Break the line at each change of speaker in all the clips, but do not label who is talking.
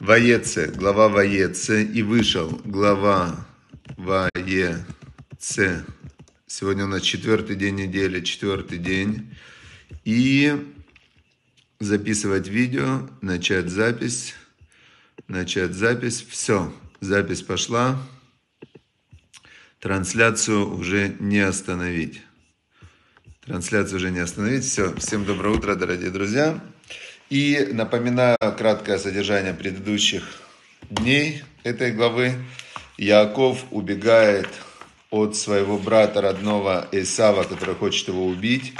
Ваеце, глава Ваеце, и вышел глава Ваеце. Сегодня у нас четвертый день недели, четвертый день. И записывать видео, начать запись, начать запись. Все, запись пошла. Трансляцию уже не остановить. Трансляцию уже не остановить. Все, всем доброе утро, дорогие друзья. И напоминаю краткое содержание предыдущих дней этой главы. Яков убегает от своего брата родного Исава, который хочет его убить,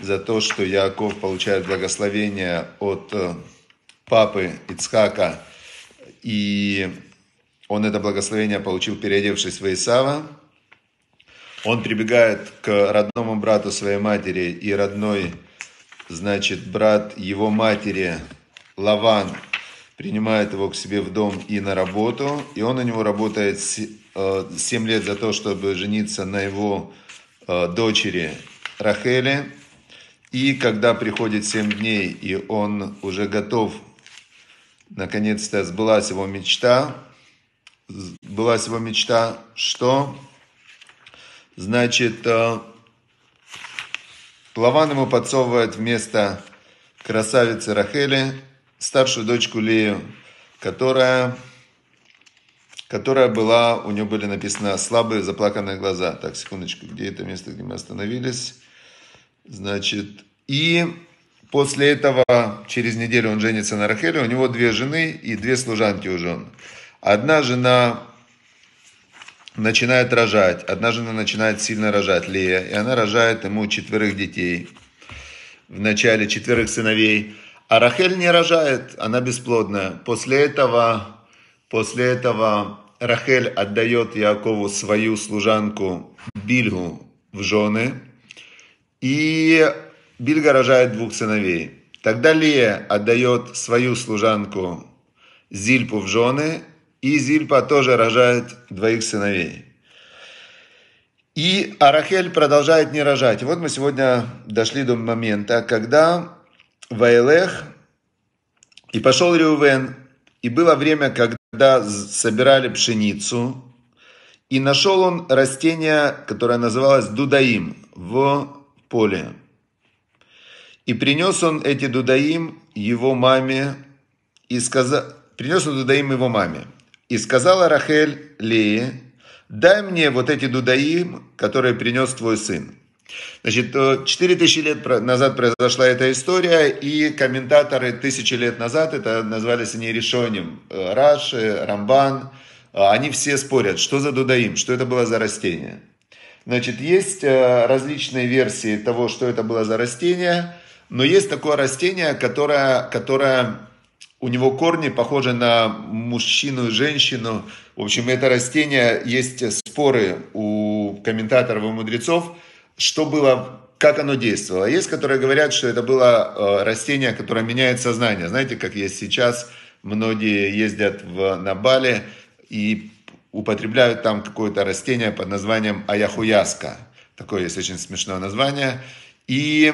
за то, что Яков получает благословение от э, папы Ицхака, и он это благословение получил, переодевшись в Исава. Он прибегает к родному брату своей матери и родной Значит, брат его матери Лаван принимает его к себе в дом и на работу, и он у него работает 7 э, лет за то, чтобы жениться на его э, дочери Рахеле. И когда приходит 7 дней, и он уже готов, наконец-то сбылась его мечта, сбылась его мечта, что? Значит, э, Лаван ему подсовывает вместо красавицы Рахели старшую дочку Лию, которая, которая была, у нее были написаны слабые заплаканные глаза. Так, секундочку, где это место, где мы остановились? Значит, и после этого, через неделю он женится на Рахеле, у него две жены и две служанки у жен. Одна жена начинает рожать. Одна жена начинает сильно рожать, Лея, и она рожает ему четверых детей. В начале четверых сыновей. А Рахель не рожает, она бесплодная. После этого, после этого Рахель отдает Якову свою служанку Бильгу в жены. И Бильга рожает двух сыновей. Тогда Лия отдает свою служанку Зильпу в жены, и Зильпа тоже рожает двоих сыновей. И Арахель продолжает не рожать. И вот мы сегодня дошли до момента, когда Вайлех и пошел Реувен, и было время, когда собирали пшеницу, и нашел он растение, которое называлось дудаим, в поле. И принес он эти дудаим его маме, и сказал, принес он дудаим его маме – и сказала Рахель Лее, дай мне вот эти дудаим, которые принес твой сын. Значит, 4000 э, лет назад произошла эта история, и комментаторы тысячи лет назад, это назвались они решением, э, Раши, Рамбан, э, они все спорят, что за дудаим, что это было за растение. Значит, есть различные версии того, что это было за растение, но есть такое растение, которое, которое у него корни похожи на мужчину и женщину. В общем, это растение, есть споры у комментаторов и мудрецов, что было, как оно действовало. Есть, которые говорят, что это было э, растение, которое меняет сознание. Знаете, как есть сейчас, многие ездят в, на Бали и употребляют там какое-то растение под названием аяхуяска. Такое есть очень смешное название. И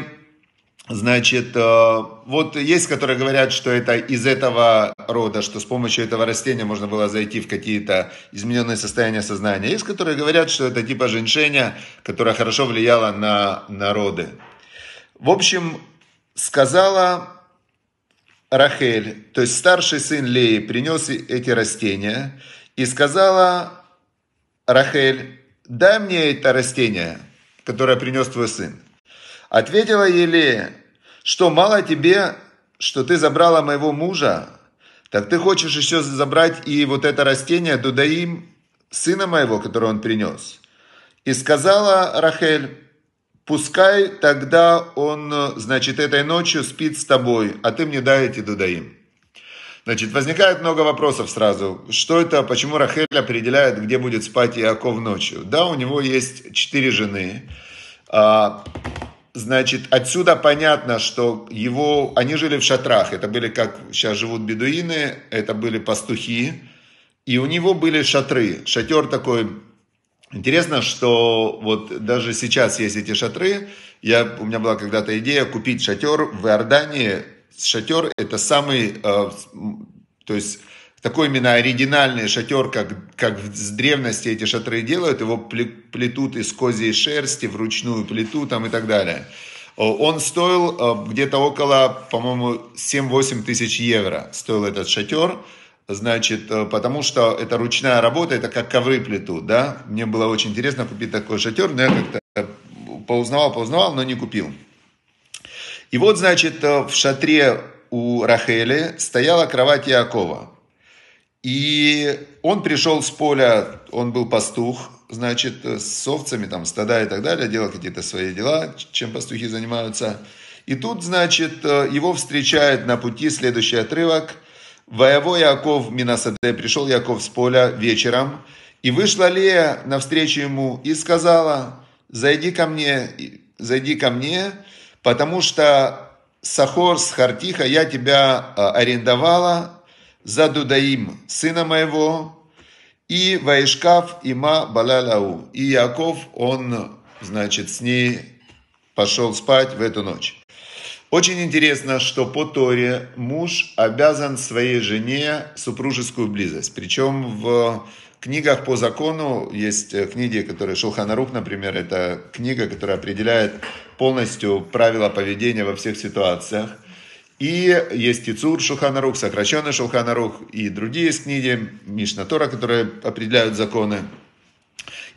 Значит, э, вот есть, которые говорят, что это из этого рода, что с помощью этого растения можно было зайти в какие-то измененные состояния сознания. Есть, которые говорят, что это типа женьшеня, которая хорошо влияла на народы. В общем, сказала Рахель, то есть старший сын Леи, принес эти растения и сказала Рахель, дай мне это растение, которое принес твой сын. Ответила Елея, что мало тебе, что ты забрала моего мужа, так ты хочешь еще забрать и вот это растение Дудаим, сына моего, которое он принес. И сказала Рахель, пускай тогда он, значит, этой ночью спит с тобой, а ты мне дай эти Дудаим. Значит, возникает много вопросов сразу. Что это, почему Рахель определяет, где будет спать Иаков ночью? Да, у него есть четыре жены. А Значит, отсюда понятно, что его, они жили в шатрах, это были, как сейчас живут бедуины, это были пастухи, и у него были шатры, шатер такой, интересно, что вот даже сейчас есть эти шатры, я, у меня была когда-то идея купить шатер в Иордании, шатер это самый, э, то есть такой именно оригинальный шатер, как, как с древности эти шатры делают, его плетут из козьей шерсти, вручную плету там и так далее. Он стоил э, где-то около, по-моему, 7-8 тысяч евро стоил этот шатер. Значит, э, потому что это ручная работа, это как ковры плетут, да. Мне было очень интересно купить такой шатер, но я как-то поузнавал, поузнавал, но не купил. И вот, значит, э, в шатре у Рахели стояла кровать Якова. И он пришел с поля, он был пастух, значит, с овцами, там, стада и так далее, делал какие-то свои дела, чем пастухи занимаются. И тут, значит, э, его встречает на пути следующий отрывок. «Воево Яков Минасаде, пришел Яков с поля вечером, и вышла Лея навстречу ему и сказала, зайди ко мне, зайди ко мне, потому что Сахор с Хартиха я тебя э, арендовала, за Дудаим, сына моего, и Ваишкав има Балалау. И Яков, он, значит, с ней пошел спать в эту ночь. Очень интересно, что по Торе муж обязан своей жене супружескую близость. Причем в книгах по закону есть э, книги, которые Шулханарух, например, это книга, которая определяет полностью правила поведения во всех ситуациях. И есть Кицур Шулханарух, сокращенный Шулханарух и другие из книги Мишна Тора, которые определяют законы.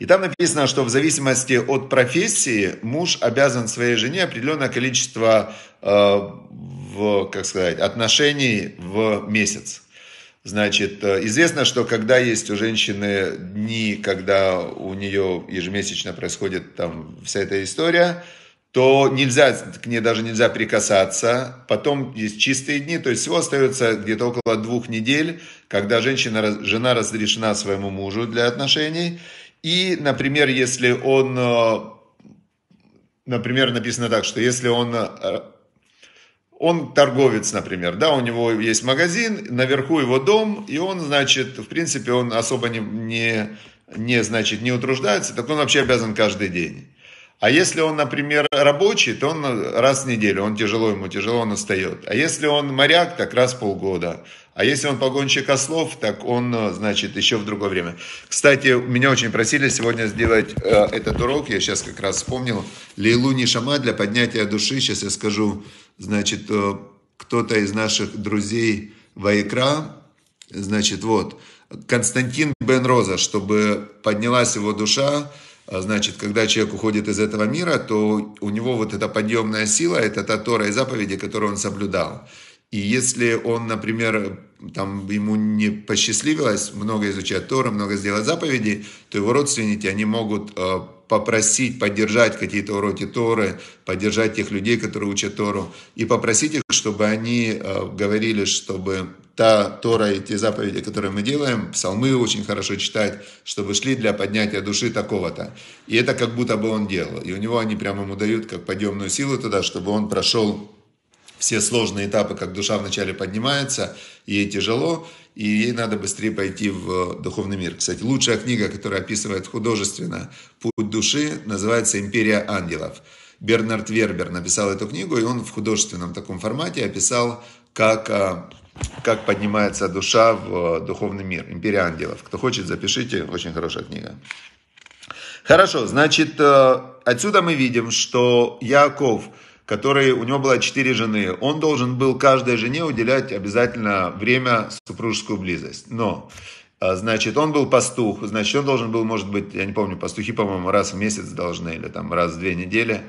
И там написано, что в зависимости от профессии муж обязан своей жене определенное количество э, в, как сказать, отношений в месяц. Значит, э, известно, что когда есть у женщины дни, когда у нее ежемесячно происходит там вся эта история – то нельзя, к ней даже нельзя прикасаться. Потом есть чистые дни, то есть всего остается где-то около двух недель, когда женщина, жена разрешена своему мужу для отношений. И, например, если он, э, например, написано так, что если он э, он торговец, например, да, у него есть магазин, наверху его дом, и он, значит, в принципе, он особо не, не, не значит, не утруждается, так он вообще обязан каждый день. А если он, например, рабочий, то он раз в неделю, он тяжело, ему тяжело, он отстает. А если он моряк, так раз в полгода. А если он погонщик ослов, так он, значит, еще в другое время. Кстати, меня очень просили сегодня сделать э, этот урок, я сейчас как раз вспомнил. Лейлу Нишама для поднятия души, сейчас я скажу, значит, э, кто-то из наших друзей Вайкра, значит, вот, Константин Бен Роза, чтобы поднялась его душа, а значит, когда человек уходит из этого мира, то у него вот эта подъемная сила, это та Тора и заповеди, которые он соблюдал. И если он, например, там ему не посчастливилось много изучать Тора, много сделать заповеди, то его родственники, они могут э, попросить, поддержать какие-то уроки Торы, поддержать тех людей, которые учат Тору, и попросить их, чтобы они э, говорили, чтобы та Тора и те заповеди, которые мы делаем, псалмы очень хорошо читать, чтобы шли для поднятия души такого-то. И это как будто бы он делал. И у него они прямо ему дают как подъемную силу туда, чтобы он прошел все сложные этапы, как душа вначале поднимается, и ей тяжело, и ей надо быстрее пойти в э, духовный мир. Кстати, лучшая книга, которая описывает художественно путь души, называется «Империя ангелов». Бернард Вербер написал эту книгу, и он в художественном таком формате описал, как, э, как поднимается душа в э, духовный мир, «Империя ангелов». Кто хочет, запишите, очень хорошая книга. Хорошо, значит, отсюда мы видим, что Яков – который, у него было четыре жены. Он должен был каждой жене уделять обязательно время супружескую близость. Но, а, значит, он был пастух, значит, он должен был, может быть, я не помню, пастухи, по-моему, раз в месяц должны или там раз в две недели.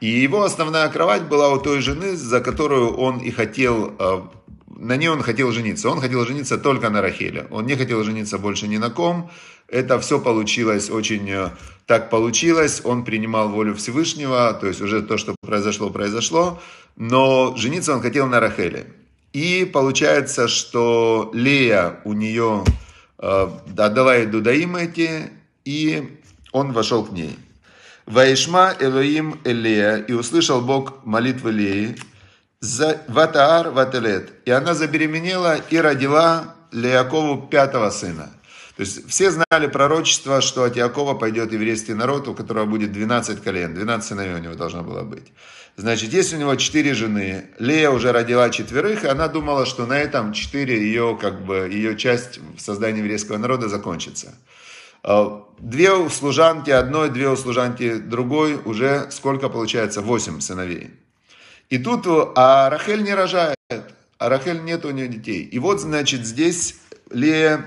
И его основная кровать была у той жены, за которую он и хотел а, на ней он хотел жениться. Он хотел жениться только на Рахеле. Он не хотел жениться больше ни на ком. Это все получилось очень э, так получилось. Он принимал волю Всевышнего, то есть уже то, что произошло, произошло. Но жениться он хотел на Рахеле. И получается, что Лея у нее э, отдала ей дудаим эти, и он вошел к ней. Ваишма Элоим Элея, и услышал Бог молитвы Леи, за Ватаар Вателет, и она забеременела и родила Леякову пятого сына. То есть все знали пророчество, что от Якова пойдет еврейский народ, у которого будет 12 колен, 12 сыновей у него должно было быть. Значит, есть у него четыре жены. Лея уже родила четверых, и она думала, что на этом четыре ее, как бы, ее часть в создании еврейского народа закончится. А, две у служанки одной, две у служанки другой, уже сколько получается? Восемь сыновей. И тут, а Рахель не рожает, а Рахель нет у нее детей. И вот, значит, здесь Лея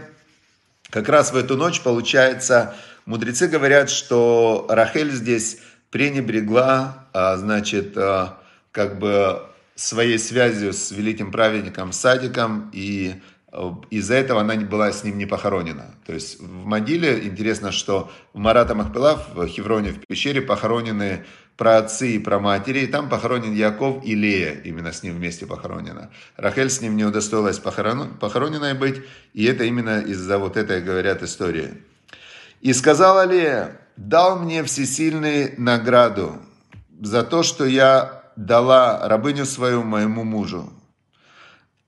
как раз в эту ночь, получается, мудрецы говорят, что Рахель здесь пренебрегла, а, значит, а, как бы своей связью с великим праведником Садиком и Э, из-за этого она была с ним не похоронена. То есть в могиле, интересно, что в Марата Махпила, в Хевроне, в пещере похоронены праотцы и праматери, и там похоронен Яков и Лея, именно с ним вместе похоронена. Рахель с ним не удостоилась похорон... похороненной быть, и это именно из-за вот этой, говорят, истории. «И сказала Лея, дал мне всесильный награду за то, что я дала рабыню свою моему мужу,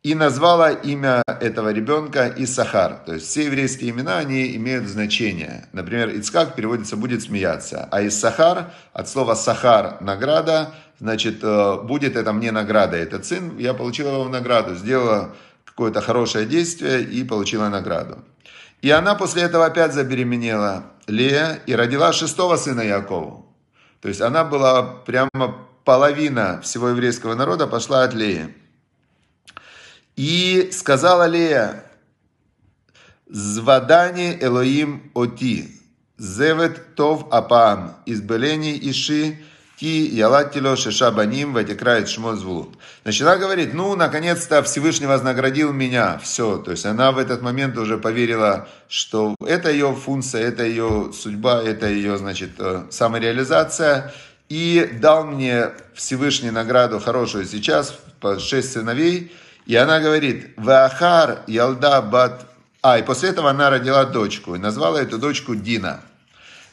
и назвала имя этого ребенка Исахар. То есть все еврейские имена, они имеют значение. Например, Ицкак переводится «будет смеяться», а Исахар, от слова «сахар» – награда, значит, э, будет это мне награда, этот сын, я получила его в награду, сделала какое-то хорошее действие и получила награду. И она после этого опять забеременела Лея и родила шестого сына Якову. То есть она была прямо половина всего еврейского народа пошла от Леи. И сказала Лея, «Звадани Элоим оти, зевет тов апам, избелени иши, ти ялатило шешабаним ватикрает шмо звулут». Значит, она говорит, ну, наконец-то Всевышний вознаградил меня, все. То есть она в этот момент уже поверила, что это ее функция, это ее судьба, это ее, значит, э, самореализация. И дал мне Всевышний награду хорошую сейчас, шесть сыновей – и она говорит, Вахар Ялда Бат... А, и после этого она родила дочку, и назвала эту дочку Дина.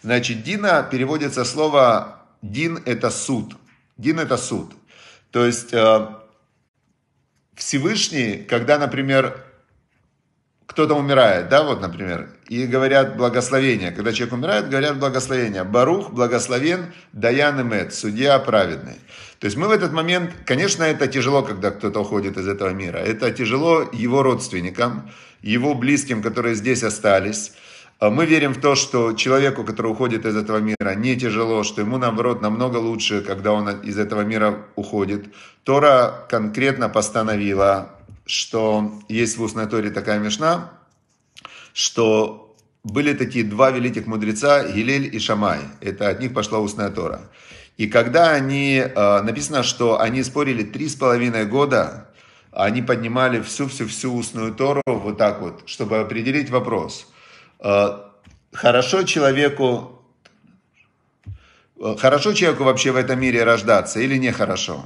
Значит, Дина переводится слово Дин – это суд. Дин – это суд. То есть э, Всевышний, когда, например, кто-то умирает, да, вот, например, и говорят благословение. Когда человек умирает, говорят благословение. Барух, благословен, Даян Эмет, судья праведный. То есть мы в этот момент, конечно, это тяжело, когда кто-то уходит из этого мира. Это тяжело его родственникам, его близким, которые здесь остались. А мы верим в то, что человеку, который уходит из этого мира, не тяжело, что ему, наоборот, намного лучше, когда он из этого мира уходит. Тора конкретно постановила, что есть в устной Торе такая мешна, что были такие два великих мудреца, Гилель и Шамай. Это от них пошла устная Тора. И когда они, э, написано, что они спорили три с половиной года, они поднимали всю-всю-всю устную Тору вот так вот, чтобы определить вопрос. Э, хорошо человеку, э, хорошо человеку вообще в этом мире рождаться или нехорошо?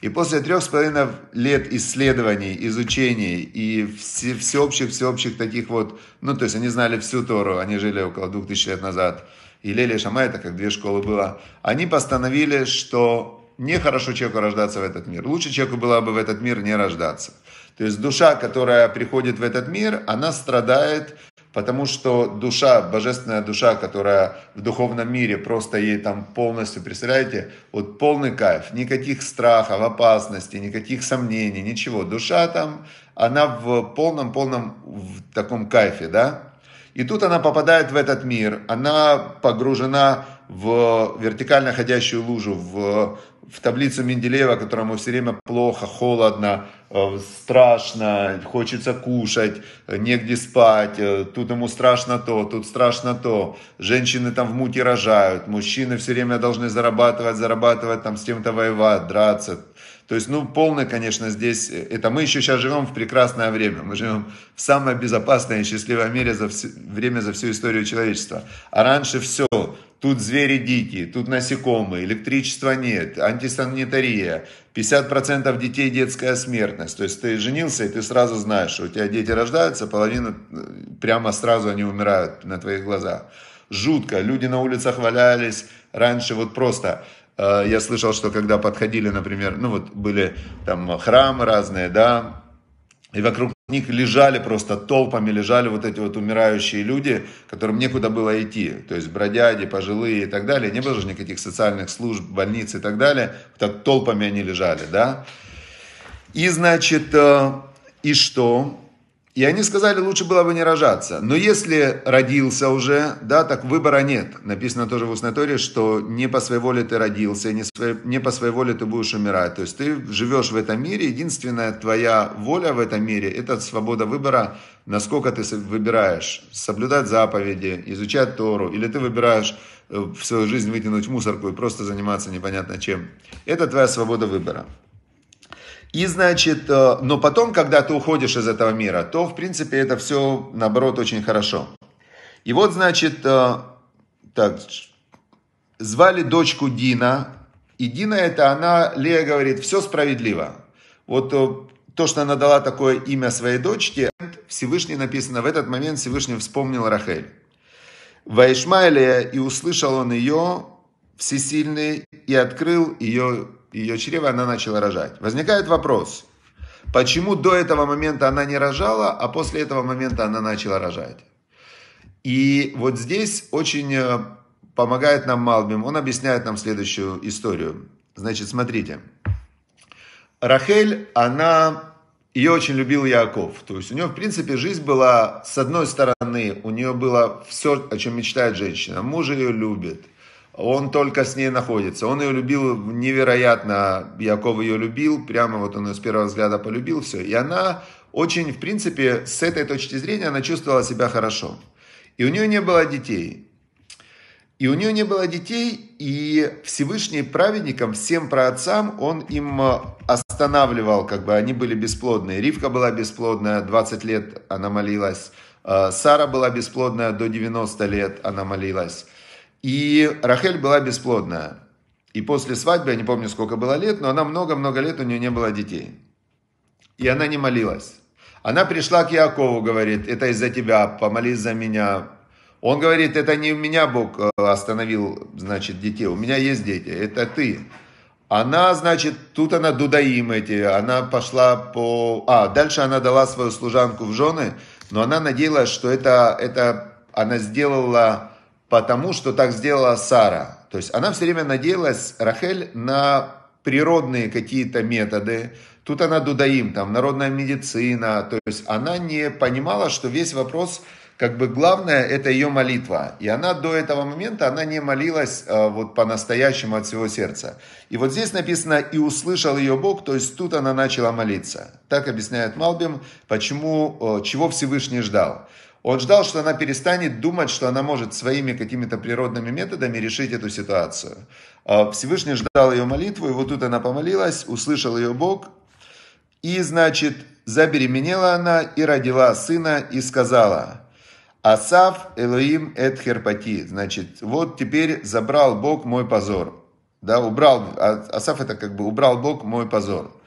И после трех с половиной лет исследований, изучений и все, всеобщих, всеобщих таких вот, ну, то есть они знали всю Тору, они жили около двух тысяч лет назад, и Лелия Шамай, это как две школы было, они постановили, что нехорошо человеку рождаться в этот мир. Лучше человеку было бы в этот мир не рождаться. То есть душа, которая приходит в этот мир, она страдает, потому что душа, божественная душа, которая в духовном мире просто ей там полностью, представляете, вот полный кайф, никаких страхов, опасностей, никаких сомнений, ничего. Душа там, она в полном-полном в таком кайфе, да? И тут она попадает в этот мир, она погружена в вертикально ходящую лужу, в, в таблицу Менделеева, которому все время плохо, холодно, э, страшно, хочется кушать, э, негде спать, э, тут ему страшно то, тут страшно то, женщины там в муке рожают, мужчины все время должны зарабатывать, зарабатывать, там с кем-то воевать, драться, то есть, ну, полное, конечно, здесь... Э, это мы еще сейчас живем в прекрасное время. Мы живем в самое безопасное и счастливое мире за все, время за всю историю человечества. А раньше все. Тут звери дикие, тут насекомые, электричества нет, антисанитария, 50% детей детская смертность. То есть ты женился, и ты сразу знаешь, что у тебя дети рождаются, половина э, прямо сразу они умирают на твоих глазах. Жутко, люди на улицах валялись, раньше вот просто Э, я слышал, что когда подходили, например, ну вот были там храмы разные, да, и вокруг них лежали просто толпами, лежали вот эти вот умирающие люди, которым некуда было идти. То есть бродяги, пожилые и так далее. Не было же никаких социальных служб, больниц и так далее. Так толпами они лежали, да. И значит, э, и что? И они сказали, лучше было бы не рожаться. Но если родился уже, да, так выбора нет. Написано тоже в устной торе, что не по своей воле ты родился, не, своей, не по своей воле ты будешь умирать. То есть ты живешь в этом мире, единственная твоя воля в этом мире – это свобода выбора, насколько ты выбираешь соблюдать заповеди, изучать Тору, или ты выбираешь э, в свою жизнь вытянуть мусорку и просто заниматься непонятно чем. Это твоя свобода выбора. И, значит, э, но потом, когда ты уходишь из этого мира, то, в принципе, это все, наоборот, очень хорошо. И вот, значит, э, так, звали дочку Дина. И Дина это она, Лея говорит, все справедливо. Вот э, то, что она дала такое имя своей дочке, Всевышний написано, в этот момент Всевышний вспомнил Рахель. Ваишмайлия, и услышал он ее, всесильный, и открыл ее ее чрево, она начала рожать. Возникает вопрос, почему до этого момента она не рожала, а после этого момента она начала рожать? И вот здесь очень э, помогает нам Малбим, он объясняет нам следующую историю. Значит, смотрите. Рахель, она, ее очень любил Яков. То есть у нее, в принципе, жизнь была, с одной стороны, у нее было все, о чем мечтает женщина. Муж ее любит, он только с ней находится. Он ее любил невероятно, Яков ее любил, прямо вот он ее с первого взгляда полюбил, все. И она очень, в принципе, с этой точки зрения, она чувствовала себя хорошо. И у нее не было детей. И у нее не было детей, и Всевышний праведникам, всем праотцам, он им э, останавливал, как бы они были бесплодные. Ривка была бесплодная, 20 лет она молилась. Э, Сара была бесплодная до 90 лет, она молилась. И Рахель была бесплодная. И после свадьбы, я не помню, сколько было лет, но она много-много лет, у нее не было детей. И она не молилась. Она пришла к Якову, говорит, это из-за тебя, помолись за меня. Он говорит, это не у меня Бог э, остановил, значит, детей, у меня есть дети, это ты. Она, значит, тут она дудаим эти, она пошла по... А, дальше она дала свою служанку в жены, но она надеялась, что это, это она сделала потому что так сделала Сара. То есть она все время надеялась, Рахель, на природные какие-то методы. Тут она дудаим, там народная медицина. То есть она не понимала, что весь вопрос, как бы главное, это ее молитва. И она до этого момента, она не молилась э, вот по-настоящему от всего сердца. И вот здесь написано «и услышал ее Бог», то есть тут она начала молиться. Так объясняет Малбим, почему, э, чего Всевышний ждал. Он ждал, что она перестанет думать, что она может своими какими-то природными методами решить эту ситуацию. А, Всевышний ждал ее молитву, и вот тут она помолилась, услышал ее Бог, и, значит, забеременела она и родила сына, и сказала, «Асав Элоим эт херпати». Значит, вот теперь забрал Бог мой позор. Да, убрал, а Асав это как бы убрал Бог мой позор.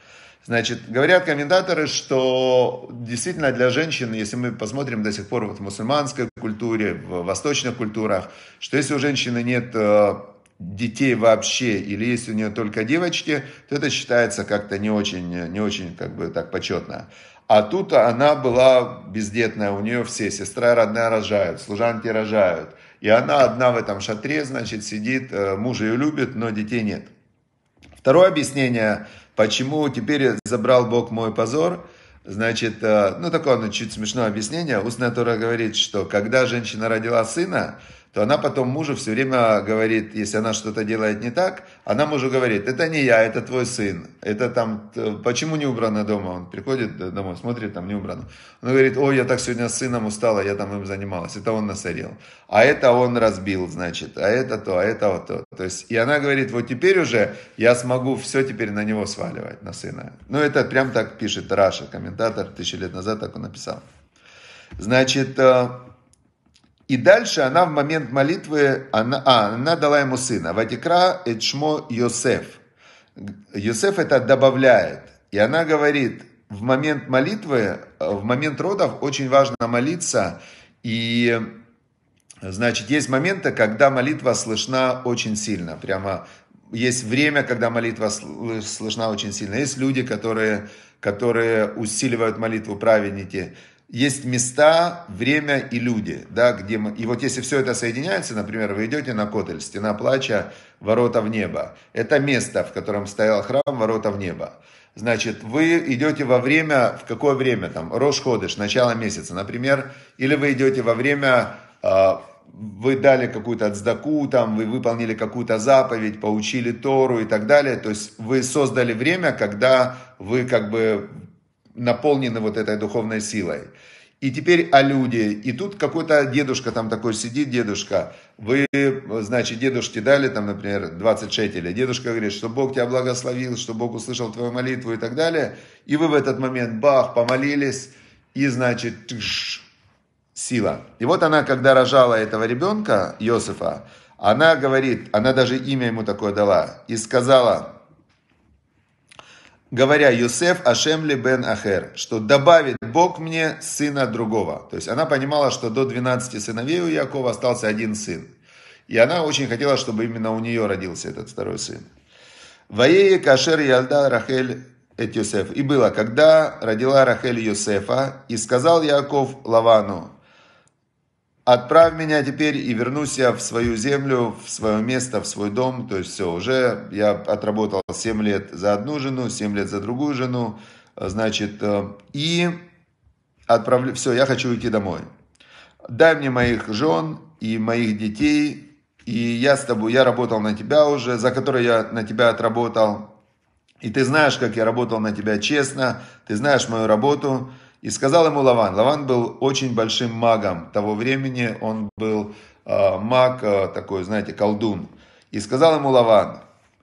Значит, говорят комментаторы, что действительно для женщин, если мы посмотрим до сих пор вот в мусульманской культуре, в восточных культурах, что если у женщины нет э, детей вообще, или если у нее только девочки, то это считается как-то не очень, не очень как бы так почетно. А тут она была бездетная, у нее все, сестра родная рожают, служанки рожают. И она одна в этом шатре, значит, сидит, э, муж ее любит, но детей нет. Второе объяснение Почему теперь забрал Бог мой позор? Значит, э, ну такое ну чуть смешное объяснение. Устная Тора говорит, что когда женщина родила сына, то она потом мужу все время говорит, если она что-то делает не так, она мужу говорит, это не я, это твой сын, это там, почему не убрано дома? Он приходит домой, смотрит, там не убрано. Он говорит, ой, я так сегодня с сыном устала, я там им занималась, это он насорил. А это он разбил, значит, а это то, а это вот то. То есть, и она говорит, вот теперь уже я смогу все теперь на него сваливать, на сына. Ну, это прям так пишет Раша, комментатор, тысячи лет назад так он написал. Значит, э, и дальше она в момент молитвы, она, а, она дала ему сына. Ватикра Эчмо Йосеф. Йосеф это добавляет. И она говорит, в момент молитвы, в момент родов очень важно молиться. И, значит, есть моменты, когда молитва слышна очень сильно. Прямо есть время, когда молитва слышна очень сильно. Есть люди, которые, которые усиливают молитву праведники есть места, время и люди, да, где мы... И вот если все это соединяется, например, вы идете на Котель, стена плача, ворота в небо. Это место, в котором стоял храм, ворота в небо. Значит, вы идете во время, в какое время там, Рош Ходыш, начало месяца, например, или вы идете во время, а, вы дали какую-то отздаку, там, вы выполнили какую-то заповедь, поучили Тору и так далее. То есть вы создали время, когда вы как бы наполнены вот этой духовной силой. И теперь о люди. И тут какой-то дедушка там такой сидит, дедушка, вы, значит, дедушке дали там, например, 20 шекелей. Дедушка говорит, что Бог тебя благословил, что Бог услышал твою молитву и так далее. И вы в этот момент, бах, помолились, и, значит, тш, сила. И вот она, когда рожала этого ребенка, Иосифа, она говорит, она даже имя ему такое дала, и сказала, говоря Юсеф Ашемли бен Ахер, что добавит Бог мне сына другого. То есть она понимала, что до 12 сыновей у Якова остался один сын. И она очень хотела, чтобы именно у нее родился этот второй сын. Ваее Кашер Ялда Рахель Эт Юсеф. И было, когда родила Рахель Юсефа, и сказал Яков Лавану, отправь меня теперь и вернусь я в свою землю, в свое место, в свой дом. То есть все, уже я отработал 7 лет за одну жену, 7 лет за другую жену. Значит, э, и отправлю, все, я хочу уйти домой. Дай мне моих жен и моих детей, и я с тобой, я работал на тебя уже, за которые я на тебя отработал. И ты знаешь, как я работал на тебя честно, ты знаешь мою работу, и сказал ему Лаван, Лаван был очень большим магом того времени, он был э, маг, э, такой, знаете, колдун. И сказал ему Лаван,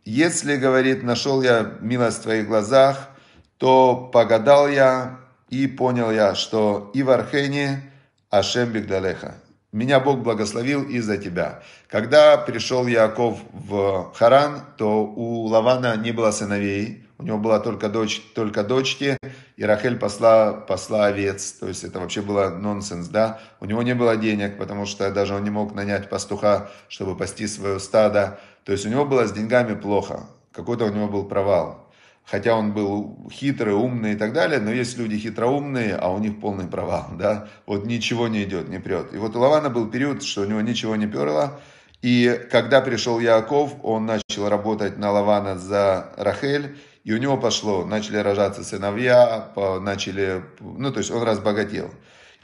если, говорит, нашел я милость в твоих глазах, то погадал я и понял я, что и в Архене Ашем Бигдалеха. Меня Бог благословил из-за тебя. Когда пришел Яков в Харан, то у Лавана не было сыновей, у него была только, дочь, только дочки, и Рахель посла, посла овец. То есть это вообще было нонсенс, да. У него не было денег, потому что даже он не мог нанять пастуха, чтобы пасти свое стадо. То есть у него было с деньгами плохо. Какой-то у него был провал. Хотя он был хитрый, умный и так далее, но есть люди хитроумные, а у них полный провал, да. Вот ничего не идет, не прет. И вот у Лавана был период, что у него ничего не перло, и когда пришел Яков, он начал работать на Лавана за Рахель, и у него пошло, начали рожаться сыновья, начали, ну, то есть он разбогател.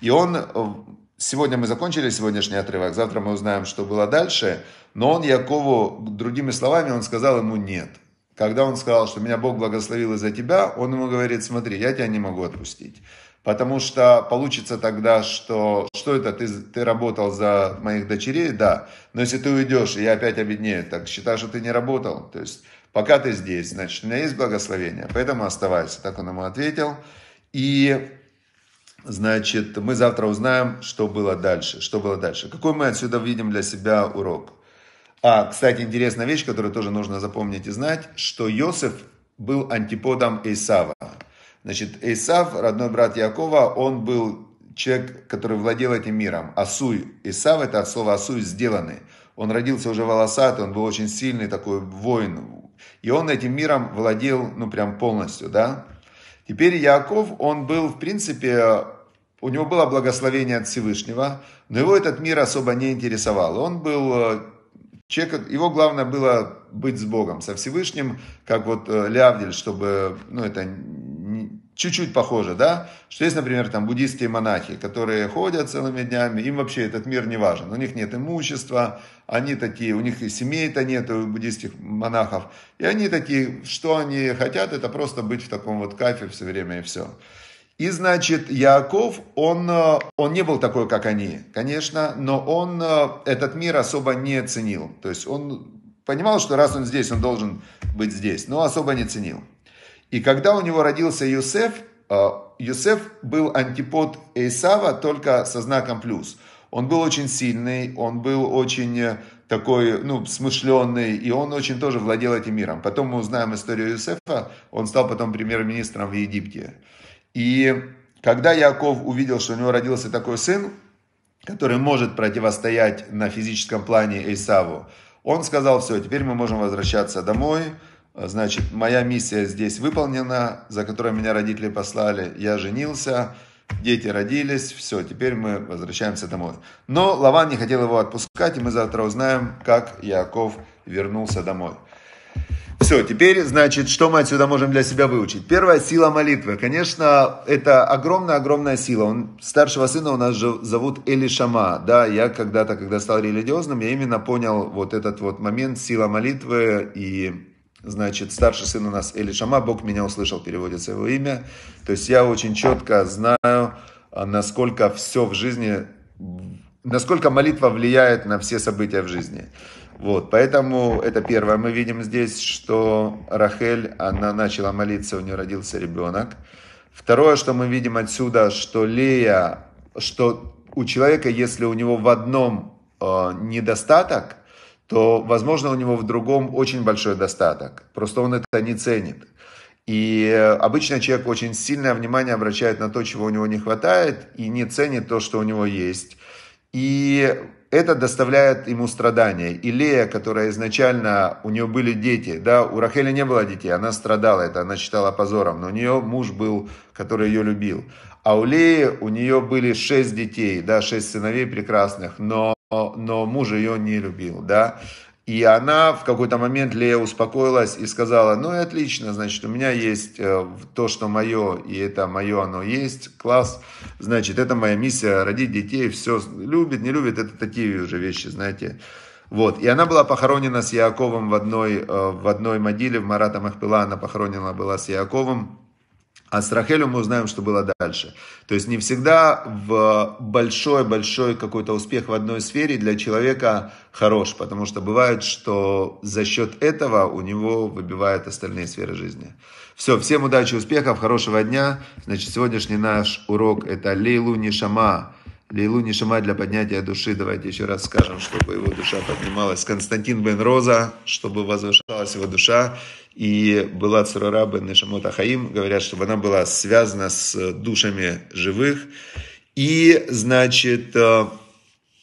И он, э, сегодня мы закончили сегодняшний отрывок, завтра мы узнаем, что было дальше, но он Якову, другими словами, он сказал ему «нет». Когда он сказал, что меня Бог благословил из-за тебя, он ему говорит, смотри, я тебя не могу отпустить. Потому что получится тогда, что что это, ты, ты работал за моих дочерей, да, но если ты уйдешь, и я опять обеднею, так считай, что ты не работал. То есть Пока ты здесь, значит, у меня есть благословение, поэтому оставайся. Так он ему ответил. И, значит, мы завтра узнаем, что было дальше. Что было дальше. Какой мы отсюда видим для себя урок? А, кстати, интересная вещь, которую тоже нужно запомнить и знать, что Иосиф был антиподом Эйсава. Значит, Эйсав, родной брат Якова, он был человек, который владел этим миром. Асуй. Исав это от слова Асуй сделанный. Он родился уже волосатый, он был очень сильный такой воин, и он этим миром владел, ну, прям полностью, да. Теперь Яков, он был, в принципе, у него было благословение от Всевышнего, но его этот мир особо не интересовал. Он был э, человек, его главное было быть с Богом, со Всевышним, как вот э, Лявдель, чтобы, ну, это чуть-чуть похоже, да, что есть, например, там буддийские монахи, которые ходят целыми днями, им вообще этот мир не важен, у них нет имущества, они такие, у них и семей-то нет у буддийских монахов, и они такие, что они хотят, это просто быть в таком вот кафе все время и все. И, значит, Яков, он, э, он не был такой, как они, конечно, но он э, этот мир особо не ценил. То есть он понимал, что раз он здесь, он должен быть здесь, но особо не ценил. И когда у него родился Юсеф, э, Юсеф был антипод Эйсава только со знаком плюс. Он был очень сильный, он был очень э, такой, ну, смышленный, и он очень тоже владел этим миром. Потом мы узнаем историю Юсефа, он стал потом премьер-министром в Египте. И когда Яков увидел, что у него родился такой сын, который может противостоять на физическом плане Эйсаву, он сказал, все, теперь мы можем возвращаться домой, Значит, моя миссия здесь выполнена, за которую меня родители послали. Я женился, дети родились, все, теперь мы возвращаемся домой. Но Лаван не хотел его отпускать, и мы завтра узнаем, как Яков вернулся домой. Все, теперь, значит, что мы отсюда можем для себя выучить? Первая сила молитвы. Конечно, это огромная-огромная сила. Он, старшего сына у нас же зовут Элишама, Да, я когда-то, когда стал религиозным, я именно понял вот этот вот момент, сила молитвы и Значит, старший сын у нас Эли Шама, Бог меня услышал, переводится его имя. То есть я очень четко знаю, а, насколько все в жизни, насколько молитва влияет на все события в жизни. Вот, поэтому это первое. Мы видим здесь, что Рахель, она начала молиться, у нее родился ребенок. Второе, что мы видим отсюда, что Лея, что у человека, если у него в одном э, недостаток, то, возможно, у него в другом очень большой достаток. Просто он это не ценит. И обычно человек очень сильное внимание обращает на то, чего у него не хватает, и не ценит то, что у него есть. И это доставляет ему страдания. И Лея, которая изначально, у нее были дети, да, у Рахели не было детей, она страдала, это она считала позором, но у нее муж был, который ее любил. А у Леи, у нее были шесть детей, да, шесть сыновей прекрасных, но но муж ее не любил, да. И она в какой-то момент Лея успокоилась и сказала, ну и отлично, значит, у меня есть э, то, что мое, и это мое, оно есть, класс, значит, это моя миссия, родить детей, все, любит, не любит, это такие уже вещи, знаете. Вот, и она была похоронена с Яковом в одной, э, в одной могиле, в Марата Махпила она похоронена была с Яковом. А с Рахелью мы узнаем, что было дальше. То есть не всегда в большой-большой какой-то успех в одной сфере для человека хорош, потому что бывает, что за счет этого у него выбивают остальные сферы жизни. Все, всем удачи, успехов, хорошего дня. Значит, сегодняшний наш урок это Лейлу Нишама Лейлу Нишама для поднятия души. Давайте еще раз скажем, чтобы его душа поднималась. Константин Бен Роза, чтобы возвышалась его душа. И была Цурара Бен Нишамот Ахаим. Говорят, чтобы она была связана с душами живых. И, значит, э,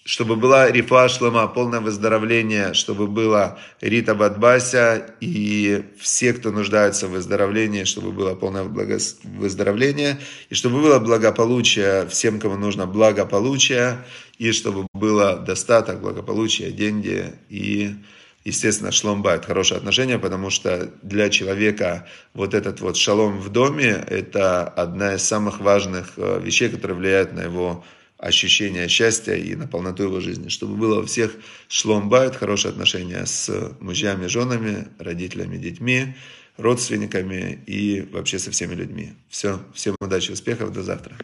чтобы была рифа шлама, полное выздоровление, чтобы было Рита Бадбася и все, кто нуждается в выздоровлении, чтобы было полное благос... выздоровление, и чтобы было благополучие всем, кому нужно благополучие, и чтобы было достаток, благополучие, деньги и естественно, шломба – это хорошее отношение, потому что для человека вот этот вот шалом в доме – это одна из самых важных э, вещей, которые влияют на его ощущение счастья и на полноту его жизни. Чтобы было у всех шломбайт, хорошие отношения с мужьями, женами, родителями, детьми, родственниками и вообще со всеми людьми. Все, всем удачи, успехов, до завтра.